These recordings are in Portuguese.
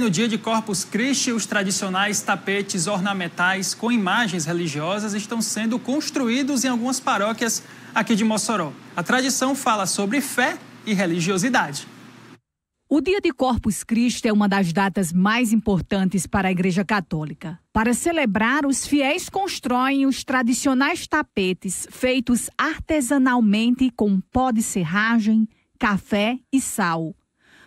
No dia de Corpus Christi, os tradicionais tapetes ornamentais com imagens religiosas estão sendo construídos em algumas paróquias aqui de Mossoró. A tradição fala sobre fé e religiosidade. O dia de Corpus Christi é uma das datas mais importantes para a Igreja Católica. Para celebrar, os fiéis constroem os tradicionais tapetes feitos artesanalmente com pó de serragem, café e sal.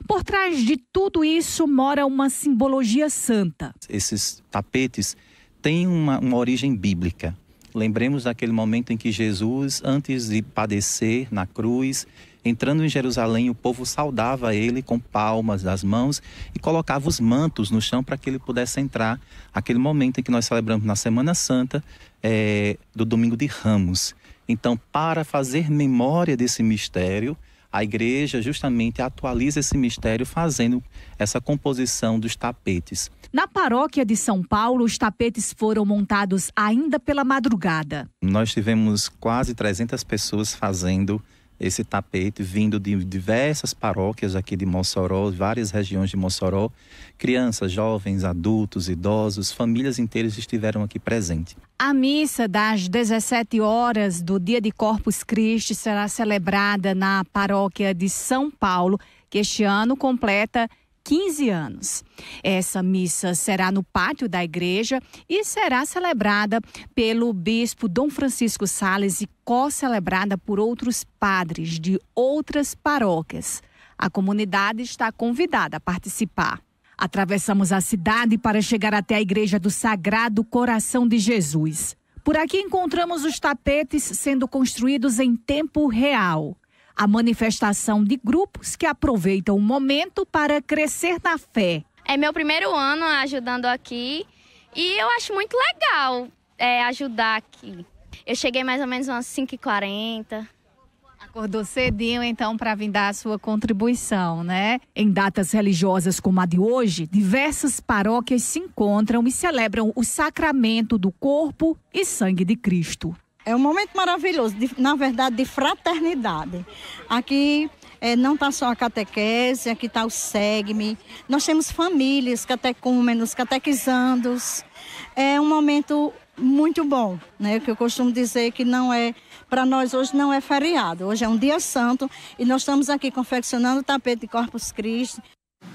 Por trás de tudo isso mora uma simbologia santa. Esses tapetes têm uma, uma origem bíblica. Lembremos daquele momento em que Jesus, antes de padecer na cruz, entrando em Jerusalém, o povo saudava ele com palmas das mãos e colocava os mantos no chão para que ele pudesse entrar. Aquele momento em que nós celebramos na Semana Santa, é, do Domingo de Ramos. Então, para fazer memória desse mistério, a igreja justamente atualiza esse mistério fazendo essa composição dos tapetes. Na paróquia de São Paulo, os tapetes foram montados ainda pela madrugada. Nós tivemos quase 300 pessoas fazendo esse tapete vindo de diversas paróquias aqui de Mossoró, várias regiões de Mossoró. Crianças, jovens, adultos, idosos, famílias inteiras estiveram aqui presentes. A missa das 17 horas do Dia de Corpus Christi será celebrada na paróquia de São Paulo, que este ano completa 15 anos. Essa missa será no pátio da igreja e será celebrada pelo bispo Dom Francisco Sales e co-celebrada por outros padres de outras paróquias. A comunidade está convidada a participar. Atravessamos a cidade para chegar até a Igreja do Sagrado Coração de Jesus. Por aqui encontramos os tapetes sendo construídos em tempo real a manifestação de grupos que aproveitam o momento para crescer na fé. É meu primeiro ano ajudando aqui e eu acho muito legal é, ajudar aqui. Eu cheguei mais ou menos umas 5h40. Acordou cedinho, então, para vir dar a sua contribuição, né? Em datas religiosas como a de hoje, diversas paróquias se encontram e celebram o sacramento do corpo e sangue de Cristo. É um momento maravilhoso, de, na verdade, de fraternidade. Aqui é, não está só a catequese, aqui está o SEGME. Nós temos famílias, catecúmenos, catequizandos. É um momento muito bom, né? Que eu costumo dizer que não é para nós hoje não é feriado, hoje é um dia santo e nós estamos aqui confeccionando o tapete de Corpus Christi,